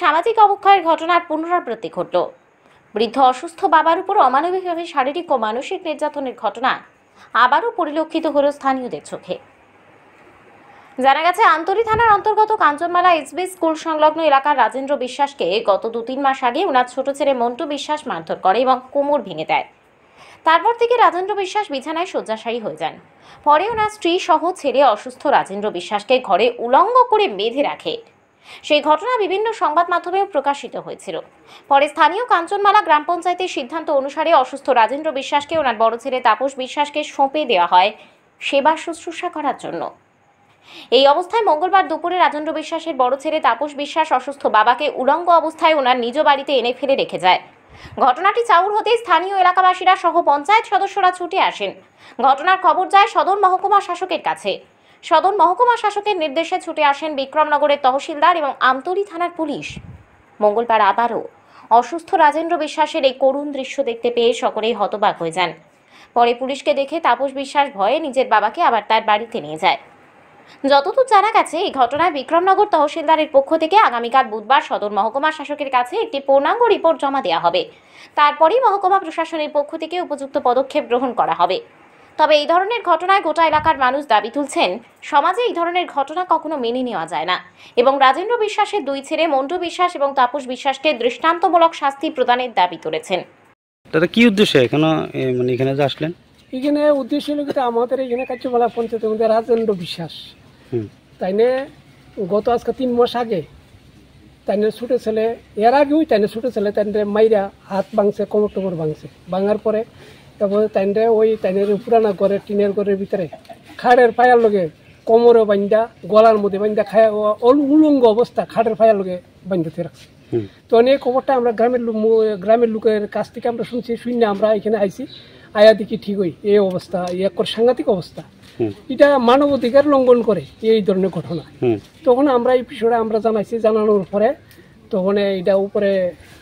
সামাজিক অবক্ষয়ের ঘটনার পুনরাবৃত্তি ঘটল বৃদ্ধ অসুস্থ বাবার উপর অমানবিকভাবে শারীরিক ও মানসিক নির্যাতনের ঘটনা আবারও পরিলক্ষিত হল স্থানীয়দের চোখে জানা গেছে আন্তরি থানার অন্তর্গত কাঞ্চনমালা এসবি স্কুল সংলগ্ন এলাকার রাজেন্দ্র বিশ্বাসকে গত দু তিন মাস আগে ওনার ছোট ছেলে মন্টু বিশ্বাস মারধর করে এবং কোমর ভেঙে দেয় তারপর থেকে রাজেন্দ্র বিশ্বাস বিছানায় শয্যাশায়ী হয়ে যান পরে ওনার স্ত্রী সহ ছেলে অসুস্থ রাজেন্দ্র বিশ্বাসকে ঘরে উলঙ্গ করে বেঁধে রাখে সেই ঘটনা বিভিন্ন সংবাদ মাধ্যমেও প্রকাশিত হয়েছিল পরে স্থানীয় কাঞ্চনমালা গ্রাম পঞ্চায়েতের সিদ্ধান্ত অনুসারে অসুস্থ রাজেন্দ্র বিশ্বাসকে ওনার বড় ছেলে তাপস বিশ্বাসকে সঁপে দেওয়া হয় সেবা শুশ্রূষা করার জন্য এই অবস্থায় মঙ্গলবার দুপুরে রাজেন্দ্র বিশ্বাসের বড় ছেলে তাপস বিশ্বাস অসুস্থ বাবাকে উলঙ্গ অবস্থায় ওনার নিজ বাড়িতে এনে ফেলে রেখে যায় ঘটনাটি চাউর হতেই স্থানীয় এলাকাবাসীরা সহ পঞ্চায়েত সদস্যরা ছুটে আসেন ঘটনার খবর যায় সদর মহকুমা শাসকের কাছে সদর মহকুমা শাসকের নির্দেশে ছুটে আসেন বিক্রমনগরের তহসিলদার এবং আমতলি থানার পুলিশ মঙ্গলবার আবারও অসুস্থ রাজেন্দ্র বিশ্বাসের এই করুণ দৃশ্য দেখতে পেয়ে সকলেই হতবাক হয়ে যান পরে পুলিশকে দেখে তাপস বিশ্বাস ভয়ে নিজের বাবাকে আবার তার বাড়িতে নিয়ে যায় যতদূর জানা গেছে এই ঘটনায় বিক্রমনগর তহসিলদারের পক্ষ থেকে আগামীকাল বুধবার সদর মহকুমা শাসকের কাছে একটি পূর্ণাঙ্গ রিপোর্ট জমা দেওয়া হবে তারপরেই মহকুমা প্রশাসনের পক্ষ থেকে উপযুক্ত পদক্ষেপ গ্রহণ করা হবে তবে এই ধরনের ঘটনায় গোটা এলাকার মানুষ দাবি তুলছেন সমাজে এই ধরনের ঘটনা কখনো মেনে নেওয়া যায় না এবং রাজেন্দ্র বিশ্বাসের দুই ছেলে মন্টু বিশ্বাস এবং তাপস বিশ্বাসকে দৃষ্টান্তমূলক শাস্তি প্রদানের দাবি তুলেছেন দাদা কি উদ্দেশ্যে এখানে মানে এখানে যে আসলেন এখানে উদ্দেশ্য হলো কিন্তু আমাদের এখানে বলা পঞ্চায়েত মধ্যে রাজেন্দ্র বিশ্বাস তাই গত আজকে তিন মাস আগে তাই ছুটে ছেলে এর আগেও তাই ছুটে ছেলে তাই মাইরা হাত ভাঙছে কোমর টোমর ভাঙছে ভাঙার পরে তারপরে তাইনটা ওই তাইনের পুরানা ঘরের টিনের ঘরের ভিতরে খাড়ের পায়ার লগে কোমরে বান্ধা গলার মধ্যে বান্ধা খায় উলঙ্গ অবস্থা খাড়ের ফায়ার লগে বান্ধতে রাখছে তো অনেক খবরটা আমরা গ্রামের লোক গ্রামের লোকের কাছ থেকে আমরা শুনছি শুনে আমরা এখানে আইছি আয়া দেখি ঠিক হই এই অবস্থা এক সাংঘাতিক অবস্থা এটা মানব অধিকার লঙ্ঘন করে এই ধরনের ঘটনা তখন আমরা এই বিষয়টা আমরা জানাইছি জানানোর পরে তখন এটা উপরে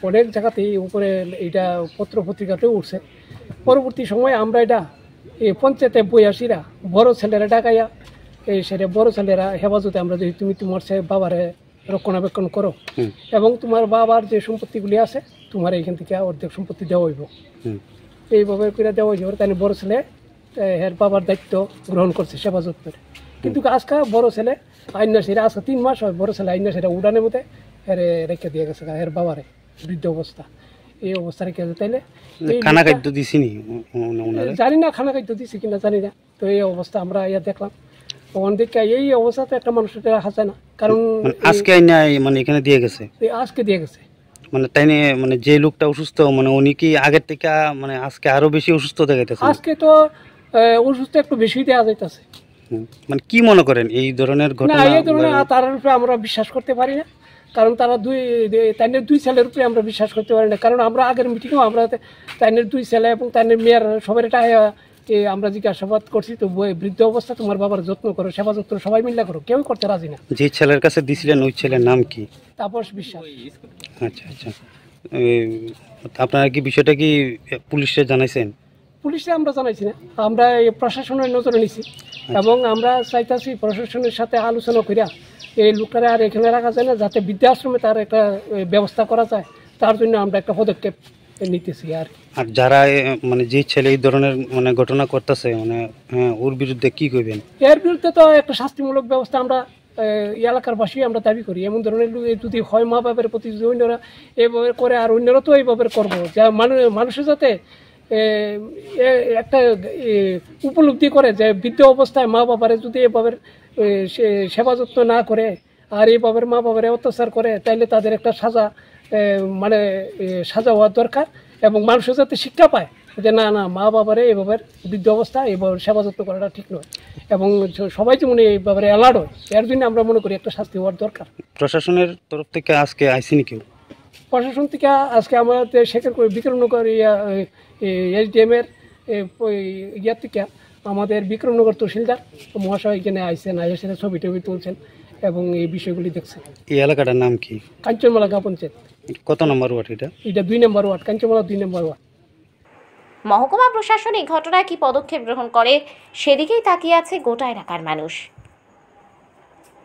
অনেক জায়গাতেই উপরে এটা পত্র পত্রিকাতেও উঠছে পরবর্তী সময়ে আমরা এটা এই পঞ্চায়েতে বই আসিরা বড় ছেলেরা ডাকাইয়া এই সেটা বড় ছেলেরা হেফাজতে আমরা যদি তুমি তোমার সে বাবারে রক্ষণাবেক্ষণ করো এবং তোমার বাবার যে সম্পত্তিগুলি আছে তোমার এইখান থেকে অর্ধেক সম্পত্তি দেওয়া হইব এইভাবে করে দেওয়া হইব তাই বড় ছেলে হের বাবার দায়িত্ব গ্রহণ করছে হেফাজত করে কিন্তু আজকাল বড় ছেলে আইন সেরা আজকে তিন মাস হয় বড় ছেলে আইন সেরা উড়ানের মধ্যে রেখে দিয়ে গেছে হের বাবারে বৃদ্ধ অবস্থা এই অবস্থায় গেছে তাইলে খানা খাদ্য দিছিনি জানি না খানা খাদ্য দিছি কিনা জানি না তো এই অবস্থা আমরা ইয়া দেখলাম তখন দেখে এই অবস্থাতে একটা মানুষের হাসে না কারণ মানে আজকে মানে এখানে দিয়ে গেছে আজকে দিয়ে গেছে মানে তাই মানে যে লোকটা অসুস্থ মানে উনি কি আগের থেকে মানে আজকে আরো বেশি অসুস্থ দেখাইতেছে আজকে তো অসুস্থ একটু বেশি দেওয়া যাইতেছে মানে কি মনে করেন এই ধরনের ঘটনা এই ধরনের তার উপরে আমরা বিশ্বাস করতে পারি না কারণ তারা দুই তাইনের দুই ছেলের উপরে আমরা বিশ্বাস করতে পারি না কারণ আমরা আগের মিটিংও আমরা তাইনের দুই ছেলে এবং তাইনের মেয়ের সবাই এটা আমরা জিজ্ঞাসাবাদ করছি তো বৃদ্ধ অবস্থা তোমার বাবার যত্ন করো সেবা যত্ন সবাই মিল্লা করো কেউ করতে রাজি না যে ছেলের কাছে দিছিলেন ওই ছেলের নাম কি তাপস বিশ্বাস আচ্ছা আচ্ছা আপনারা কি বিষয়টা কি পুলিশে জানাইছেন পুলিশে আমরা জানাইছি না আমরা প্রশাসনের নজরে নিছি আচ্ছা। এবং আমরা চাইতাছি প্রশাসনের সাথে আলোচনা করিয়া এই লোকেরা আর এখানে রাখা যায় না যাতে বৃদ্ধাশ্রমে তার একটা ব্যবস্থা করা যায় তার জন্য আমরা একটা পদক্ষেপ নিতেছি আর আর যারা মানে যে ছেলে এই ধরনের মানে ঘটনা করতেছে মানে হ্যাঁ, ওর বিরুদ্ধে কি করবেন এর বিরুদ্ধে তো একটা শাস্তিমূলক ব্যবস্থা আমরা এলাকার বাসী আমরা দাবি করি এমন ধরনের যদি হয় মা বাপের প্রতি যদি অন্যরা এইভাবে করে আর অন্যরা তো এইভাবে করবো যা মানুষ মানুষের যাতে একটা উপলব্ধি করে যে বৃদ্ধ অবস্থায় মা বাবারে যদি এভাবে সেবা যত্ন না করে আর এই বাবার মা বাবার অত্যাচার করে তাইলে তাদের একটা সাজা মানে সাজা হওয়ার দরকার এবং মানুষ যাতে শিক্ষা পায় যে না না মা বাবারে এইভাবে বৃদ্ধ অবস্থা এইভাবে সেবা যত্ন করাটা ঠিক নয় এবং সবাই যে মনে এইভাবে অ্যালার্ট হয় এর জন্য আমরা মনে করি একটা শাস্তি হওয়ার দরকার প্রশাসনের তরফ থেকে আজকে আইসিনি কেউ প্রশাসন থেকে আজকে আমাদের সেখানে বিতরণ করে ইয়া এসডিএমের ইয়ার থেকে আমাদের বিক্রমনগর তহসিলদার মহাশয় এখানে আইসেন আইয়ের সাথে ছবি টবি তুলছেন এবং এই বিষয়গুলি দেখছেন এই এলাকাটার নাম কি কাঞ্চনমালা গ্রাম পঞ্চায়েত কত নম্বর ওয়ার্ড এটা এটা দুই নম্বর ওয়ার্ড কাঞ্চনমালা দুই নম্বর ওয়ার্ড মহকুমা প্রশাসন এই ঘটনায় কি পদক্ষেপ গ্রহণ করে সেদিকেই তাকিয়ে আছে গোটা এলাকার মানুষ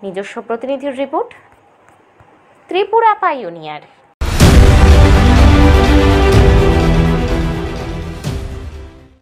নিজস্ব প্রতিনিধির রিপোর্ট ত্রিপুরা পাইওনিয়ার